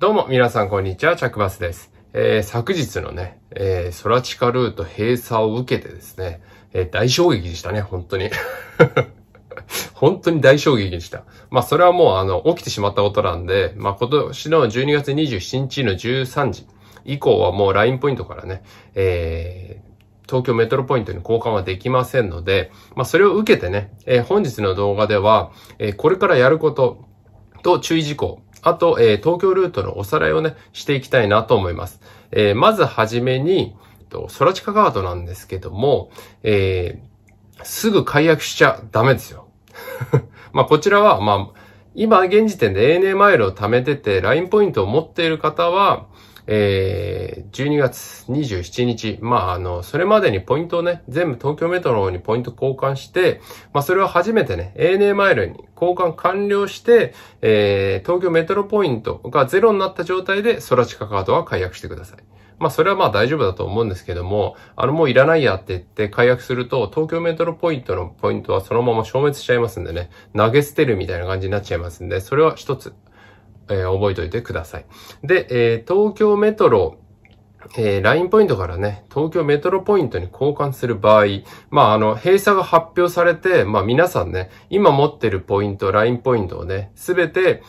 どうも、皆さん、こんにちは。着バスです。えー、昨日のね、えー、ソラチカルート閉鎖を受けてですね、えー、大衝撃でしたね、本当に。本当に大衝撃でした。まあ、それはもう、あの、起きてしまったことなんで、まあ、今年の12月27日の13時以降はもう LINE ポイントからね、えー、東京メトロポイントに交換はできませんので、まあ、それを受けてね、えー、本日の動画では、えー、これからやることと注意事項あと、えー、東京ルートのおさらいをね、していきたいなと思います。えー、まずはじめに、空地下ガードなんですけども、えー、すぐ解約しちゃダメですよ。まあ、こちらは、まあ、今現時点で ANA マイルを貯めてて、LINE ポイントを持っている方は、えー、12月27日、まあ、あの、それまでにポイントをね、全部東京メトロにポイント交換して、まあ、それは初めてね、ANA マイルに交換完了して、えー、東京メトロポイントがゼロになった状態で、空地カカードは解約してください。まあそれはまあ大丈夫だと思うんですけども、あのもういらないやって言って解約すると、東京メトロポイントのポイントはそのまま消滅しちゃいますんでね、投げ捨てるみたいな感じになっちゃいますんで、それは一つ。えー、覚えておいてください。で、えー、東京メトロ、えー、LINE ポイントからね、東京メトロポイントに交換する場合、まあ、あの、閉鎖が発表されて、まあ、皆さんね、今持ってるポイント、LINE ポイントをね、すべて、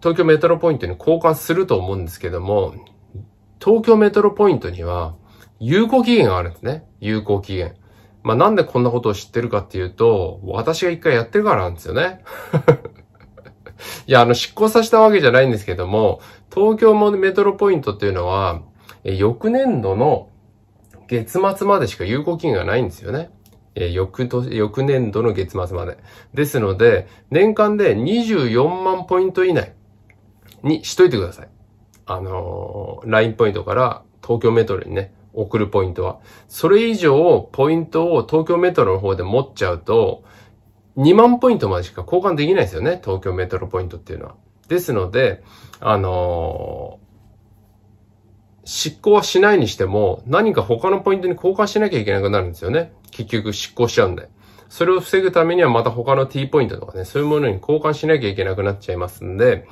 東京メトロポイントに交換すると思うんですけども、東京メトロポイントには、有効期限があるんですね。有効期限。まあ、なんでこんなことを知ってるかっていうと、私が一回やってるからなんですよね。いや、あの、執行させたわけじゃないんですけども、東京もメトロポイントっていうのは、翌年度の月末までしか有効期限がないんですよね。え翌と、翌年度の月末まで。ですので、年間で24万ポイント以内にしといてください。あのー、LINE ポイントから東京メトロにね、送るポイントは。それ以上、ポイントを東京メトロの方で持っちゃうと、2万ポイントまでしか交換できないですよね。東京メトロポイントっていうのは。ですので、あのー、執行はしないにしても、何か他のポイントに交換しなきゃいけなくなるんですよね。結局執行しちゃうんで。それを防ぐためにはまた他の T ポイントとかね、そういうものに交換しなきゃいけなくなっちゃいますんで、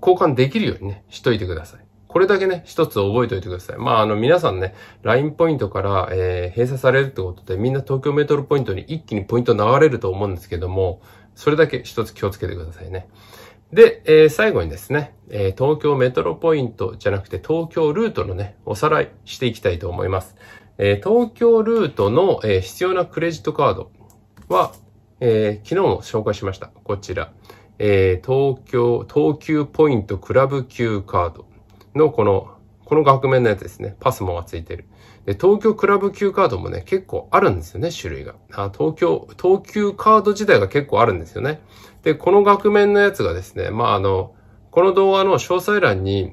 交換できるようにね、しといてください。これだけね、一つ覚えておいてください。まあ、あの、皆さんね、LINE ポイントから、えー、閉鎖されるってことで、みんな東京メトロポイントに一気にポイント流れると思うんですけども、それだけ一つ気をつけてくださいね。で、えー、最後にですね、えー、東京メトロポイントじゃなくて東京ルートのね、おさらいしていきたいと思います。えー、東京ルートの、えー、必要なクレジットカードは、えー、昨日も紹介しました。こちら。えー、東京、東急ポイントクラブ級カード。のこの、この額面のやつですね。パスモがついてる。で、東京クラブ級カードもね、結構あるんですよね、種類が。あ東京、東急カード自体が結構あるんですよね。で、この額面のやつがですね、まあ、あの、この動画の詳細欄に、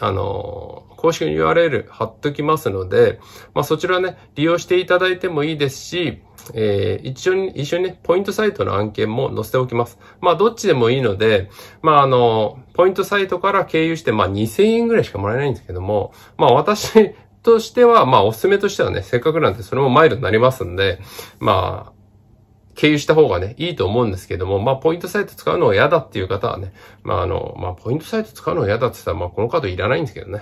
あの、公式の URL 貼っときますので、まあ、そちらね、利用していただいてもいいですし、えー、一緒に、一緒にね、ポイントサイトの案件も載せておきます。まあ、どっちでもいいので、まあ、あの、ポイントサイトから経由して、まあ、2000円ぐらいしかもらえないんですけども、まあ、私としては、まあ、おすすめとしてはね、せっかくなんで、それもマイルになりますんで、まあ、経由した方がね、いいと思うんですけども、まあ、ポイントサイト使うのは嫌だっていう方はね、まあ、あの、まあ、ポイントサイト使うのは嫌だって言ったら、まあ、このカードいらないんですけどね。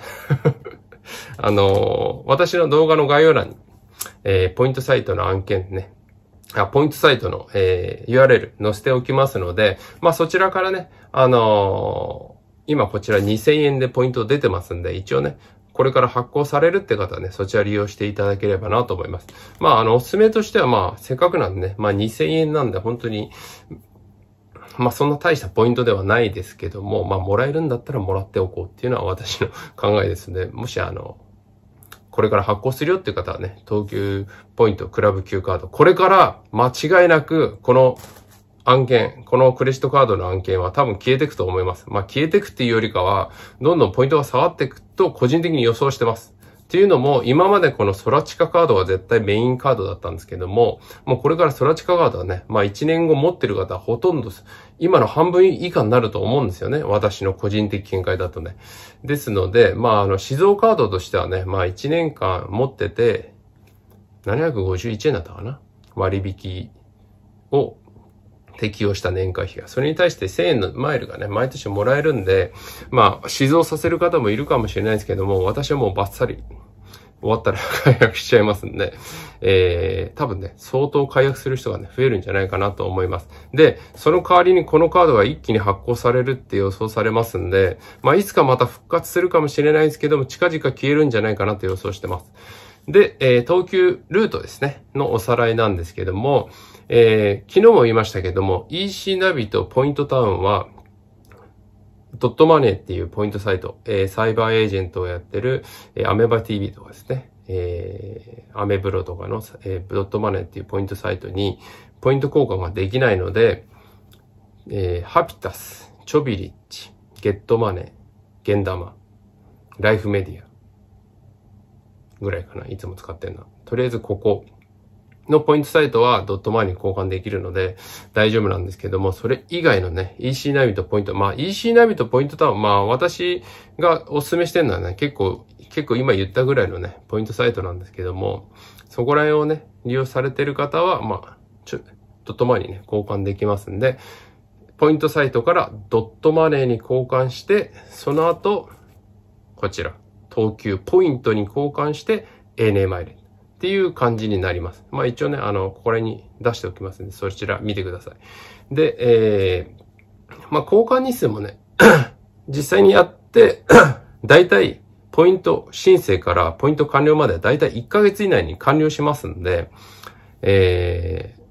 あの、私の動画の概要欄に、えー、ポイントサイトの案件ね、あ、ポイントサイトの、えー、URL 載せておきますので、まあ、そちらからね、あのー、今こちら2000円でポイント出てますんで、一応ね、これから発行されるって方はね、そちら利用していただければなと思います。まあ、あの、おすすめとしては、まあ、せっかくなんでね、まあ、2000円なんで、本当に、まあ、そんな大したポイントではないですけども、まあ、もらえるんだったらもらっておこうっていうのは私の考えですので、もしあの、これから発行するよっていう方はね、東急ポイント、クラブ Q カード、これから間違いなく、この案件、このクレジットカードの案件は多分消えていくと思います。まあ消えていくっていうよりかは、どんどんポイントが下がっていくと個人的に予想してます。っていうのも、今までこのソラチカカードは絶対メインカードだったんですけども、もうこれからソラチカカードはね、まあ1年後持ってる方はほとんど、今の半分以下になると思うんですよね。私の個人的見解だとね。ですので、まああの、指導カードとしてはね、まあ1年間持ってて、751円だったかな割引を適用した年会費が。それに対して1000円のマイルがね、毎年もらえるんで、まあ、死蔵させる方もいるかもしれないですけども、私はもうバッサリ終わったら解約しちゃいますんで、えー、多分ね、相当解約する人がね、増えるんじゃないかなと思います。で、その代わりにこのカードが一気に発行されるって予想されますんで、まあ、いつかまた復活するかもしれないですけども、近々消えるんじゃないかなと予想してます。で、えー、等級ルートですね、のおさらいなんですけども、えー、昨日も言いましたけども、EC ナビとポイントタウンは、ドットマネーっていうポイントサイト、えー、サイバーエージェントをやってる、えー、アメバ TV とかですね、えー、アメブロとかの、えー、ドットマネーっていうポイントサイトに、ポイント交換ができないので、えー、ハピタス、チョビリッチ、ゲットマネー、ゲンダマ、ライフメディア、ぐらいかな。いつも使ってんの。とりあえずここのポイントサイトはドット前に交換できるので大丈夫なんですけども、それ以外のね、EC ナビとポイント、まあ EC ナビとポイントタウン、まあ私がお勧めしてるのはね、結構、結構今言ったぐらいのね、ポイントサイトなんですけども、そこら辺をね、利用されてる方は、まあ、ちょ、ドットマネーにね、交換できますんで、ポイントサイトからドットマネーに交換して、その後、こちら。等級ポイントに交換して ANA マイルっていう感じになります。まあ一応ね、あの、これに出しておきますんで、そちら見てください。で、えー、まあ交換日数もね、実際にやって、だいたいポイント申請からポイント完了までだいたい1ヶ月以内に完了しますんで、えー、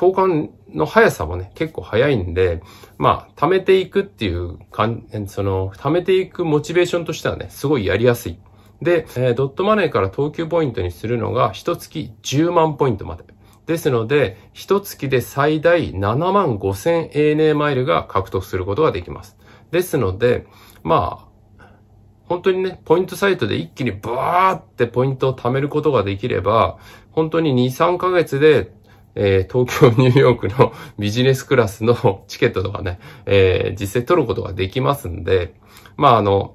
交換の速さもね、結構速いんで、まあ、貯めていくっていうかん、その、貯めていくモチベーションとしてはね、すごいやりやすい。で、えー、ドットマネーから等級ポイントにするのが、一月10万ポイントまで。ですので、一月で最大7万5千 ANA マイルが獲得することができます。ですので、まあ、本当にね、ポイントサイトで一気にバーってポイントを貯めることができれば、本当に2、3ヶ月でえー、東京、ニューヨークの ビジネスクラスの チケットとかね、えー、実際取ることができますんで、まああの、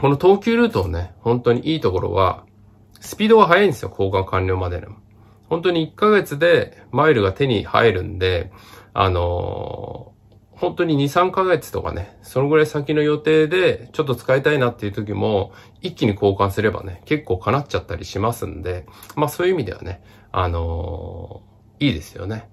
この東急ルートのね、本当にいいところは、スピードが速いんですよ、交換完了までの。本当に1ヶ月でマイルが手に入るんで、あのー、本当に2、3ヶ月とかね、そのぐらい先の予定でちょっと使いたいなっていう時も、一気に交換すればね、結構叶っちゃったりしますんで、まあそういう意味ではね、あのーいいですよね。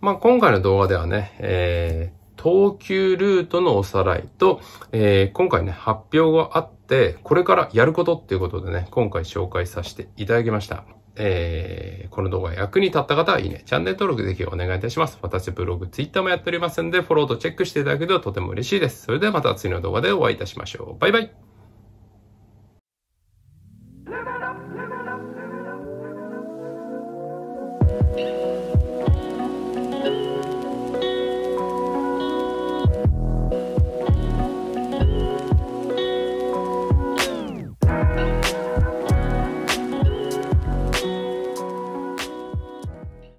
まあ、今回の動画ではね、えー、東急ルートのおさらいと、えー、今回ね、発表があって、これからやることっていうことでね、今回紹介させていただきました。えー、この動画役に立った方はいいね、チャンネル登録ぜひお願いいたします。私ブログ、ツイッターもやっておりますんで、フォローとチェックしていただけるととても嬉しいです。それではまた次の動画でお会いいたしましょう。バイバイ